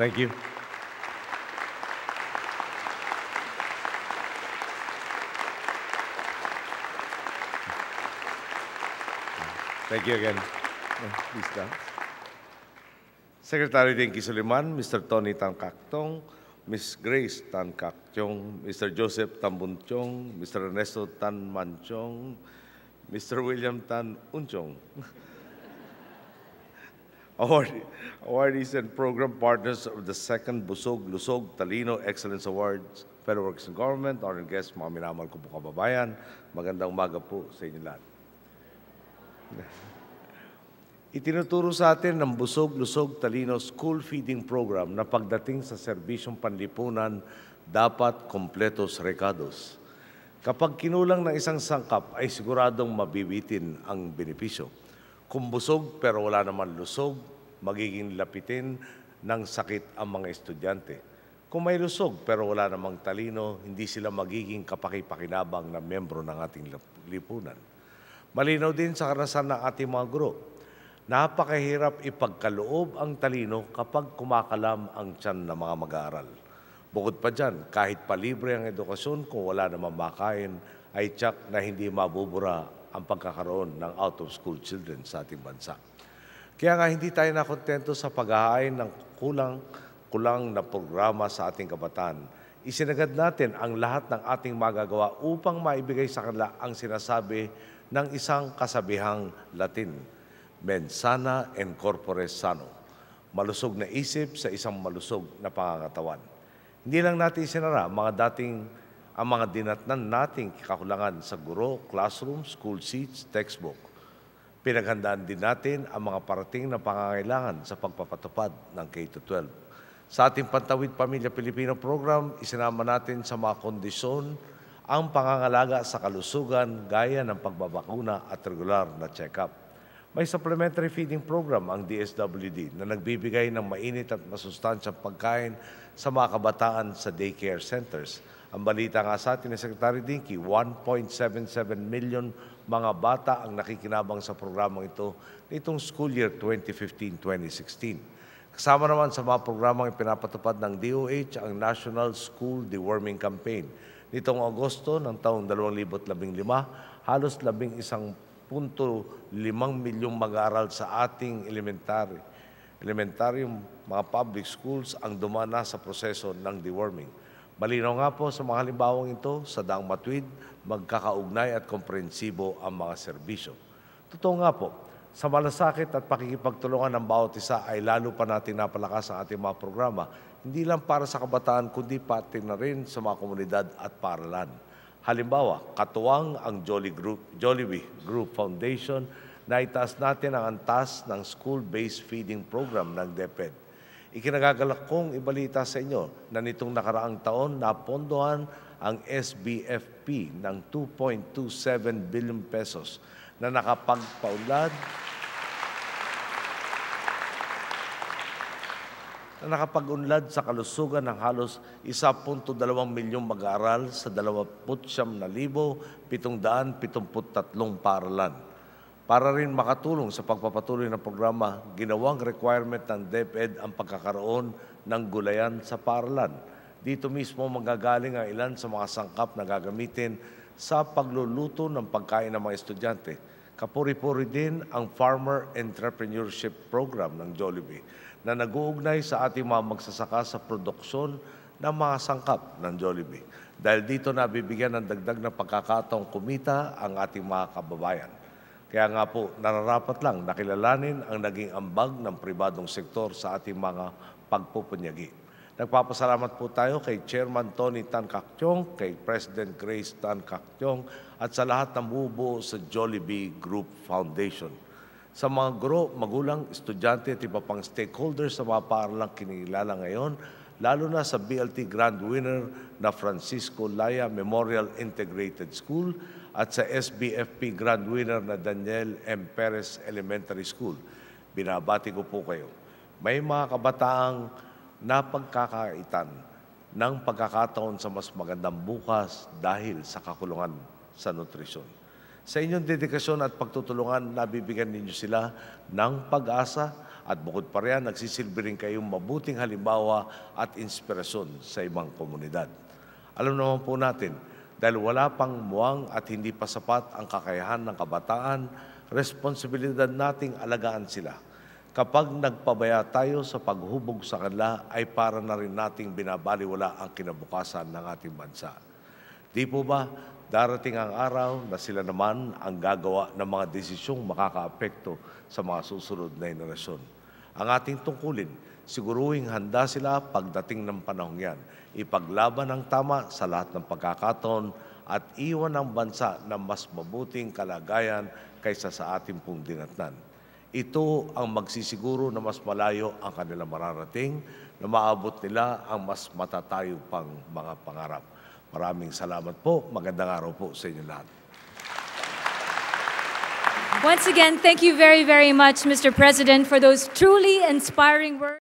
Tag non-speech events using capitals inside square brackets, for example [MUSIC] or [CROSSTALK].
Thank you. Thank you again. Please stand. Secretary, thank you, Suliman, Mr. Tony Tan Kaktong, Ms. Grace Tan Kakchong, Mr. Joseph Tan Chong, Mr. Ernesto Tan Manchong, Mr. William Tan Unchong. [LAUGHS] Award, awardees and program partners of the second Busog Lusog Talino Excellence Awards, Federal Works and Government, our guest, mga minamal ko po kababayan. Magandang umaga po sa inyo lahat. [LAUGHS] Itinuturo sa atin ng Busog Lusog Talino School Feeding Program na pagdating sa serbisyong panlipunan, dapat kompletos rekados. Kapag kinulang ng isang sangkap, ay siguradong mabibitin ang benepisyo. Kung busog pero wala naman lusog, magiging lapitin ng sakit ang mga estudyante. Kung may lusog pero wala namang talino, hindi sila magiging kapakipakinabang na membro ng ating lipunan. Malinaw din sa karanasan ng ating mga guro, napakahirap ipagkaloob ang talino kapag kumakalam ang tiyan ng mga mag-aaral. Bukod pa dyan, kahit palibre ang edukasyon kung wala namang makain, ay tiyak na hindi mabubura ang pagkakaroon ng out-of-school children sa ating bansa. Kaya nga hindi tayo nakontento sa paghahain ng kulang-kulang na programa sa ating kabataan. Isinagad natin ang lahat ng ating magagawa upang maibigay sa kanila ang sinasabi ng isang kasabihang Latin, mensana in corpore sano, malusog na isip sa isang malusog na pangangatawan. Hindi lang natin isinara mga dating ang mga dinatnan nating kakulangan sa guro, classroom, school seats, textbook Pinaghandaan din natin ang mga parating na pangangailangan sa pagpapatupad ng K-12. Sa ating Pantawid Pamilya Pilipino program, isinama natin sa mga kondisyon ang pangangalaga sa kalusugan gaya ng pagbabakuna at regular na check-up. May supplementary feeding program ang DSWD na nagbibigay ng mainit at masustansyang pagkain sa mga kabataan sa daycare centers ang balita nga sa atin ni Secretary Dinky, 1.77 million mga bata ang nakikinabang sa programang ito nitong school year 2015-2016. Kasama naman sa mga programang pinapatupad ng DOH ang National School Deworming Campaign. Nitong Agosto ng taong 2015, halos 11.5 milyong mag-aaral sa ating elementary, elementaryong mga public schools ang dumana sa proseso ng deworming. Malinaw nga po sa mga halimbawang ito, sa daang matwid, magkakaugnay at komprehensibo ang mga serbisyo. Totoo nga po, sa malasakit at pakikipagtulungan ng bawat isa ay lalo pa natin napalakas ang ating mga programa, hindi lang para sa kabataan kundi pati na rin sa mga komunidad at paralan. Halimbawa, katuwang ang Jolly Group, Jollibee Group Foundation na itaas natin ang antas ng school-based feeding program ng DepEd. Ikinagagalak kong ibalita sa inyo na nitong nakaraang taon napondohan ang SBFP ng 2.27 billion pesos na nakapagpaulad na nakapag-unlad sa kalusugan ng halos 1.2 milyong mag-aaral sa 29,773 paralan para rin makatulong sa pagpapatuloy ng programa, ginawang requirement ng DepEd ang pagkakaroon ng gulayan sa paaralan. Dito mismo magagaling ang ilan sa mga sangkap na gagamitin sa pagluluto ng pagkain ng mga estudyante. Kapuri-puri din ang Farmer Entrepreneurship Program ng Jollibee na nag-uugnay sa ating mga magsasaka sa produksyon ng mga sangkap ng Jollibee. Dahil dito nabibigyan ng dagdag na pagkakataong kumita ang ating mga kababayan. Kaya nga po, nararapat lang nakilalanin ang naging ambag ng pribadong sektor sa ating mga pagpupunyagi. Nagpapasalamat po tayo kay Chairman Tony Tan Kakchong, kay President Grace Tan Kakchong, at sa lahat ng bubo sa Jollibee Group Foundation. Sa mga guro, magulang, estudyante at iba pang stakeholders sa mga paaralang kinilala ngayon, lalo na sa BLT Grand Winner na Francisco Laya Memorial Integrated School, at sa SBFP Grand Winner na Daniel M. Perez Elementary School. Binabati ko po kayo. May mga kabataang napagkakaitan ng pagkakataon sa mas magandang bukas dahil sa kakulungan sa nutrisyon. Sa inyong dedikasyon at pagtutulungan, nabibigyan ninyo sila ng pag-asa at bukod pa riyan, nagsisilbi rin kayong mabuting halimbawa at inspirasyon sa ibang komunidad. Alam naman po natin, dahil wala pang muwang at hindi pa sapat ang kakayahan ng kabataan, responsibilidad nating alagaan sila. Kapag nagpabaya tayo sa paghubog sa kanila, ay para na rin nating binabaliwala ang kinabukasan ng ating bansa. Di po ba, darating ang araw na sila naman ang gagawa ng mga desisyong makakaapekto sa mga susunod na inerasyon. Ang ating tungkulin Siguruhing handa sila pagdating ng panahong yan. Ipaglaban ng tama sa lahat ng pagkakataon at iwan ang bansa na mas mabuting kalagayan kaysa sa ating pong dinatnan. Ito ang magsisiguro na mas malayo ang kanilang mararating, na maabot nila ang mas matatayo pang mga pangarap. Maraming salamat po. Magandang araw po sa inyo lahat. Once again, thank you very, very much, Mr. President, for those truly inspiring words.